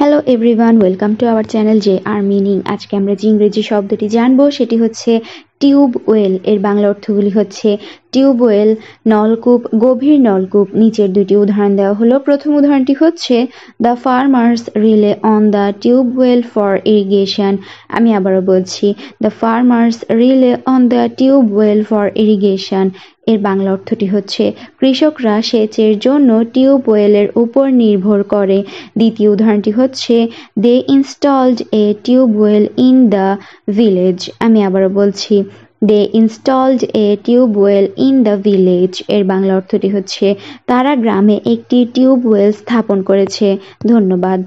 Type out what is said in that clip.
hello everyone welcome to our channel যে আর meaning আজকে আমরা যে ইংরেজি শব্দটি জানবো সেটি হচ্ছে টিউব ওয়েল এর বাংলা অর্থগুলি হচ্ছে টিউবওয়েল নলকূপ গভীর নলকূপ নিচের দুটি উদাহরণ দেওয়া হলো প্রথম উদাহরণটি হচ্ছে the farmers rely on the tubewell for irrigation আমি আবারও বলছি the farmers rely on the tubewell for irrigation এর বাংলা অর্থটি হচ্ছে কৃষকরা সেচের জন্য টিউবওয়েলের উপর নির্ভর করে দ্বিতীয় উদাহরণটি হচ্ছে they installed a tubewell in the village আমি আবারও বলছি they installed a tubewell in the village এর বাংলা অর্থটি হচ্ছে তারা গ্রামে একটি টিউবওয়েল স্থাপন করেছে ধন্যবাদ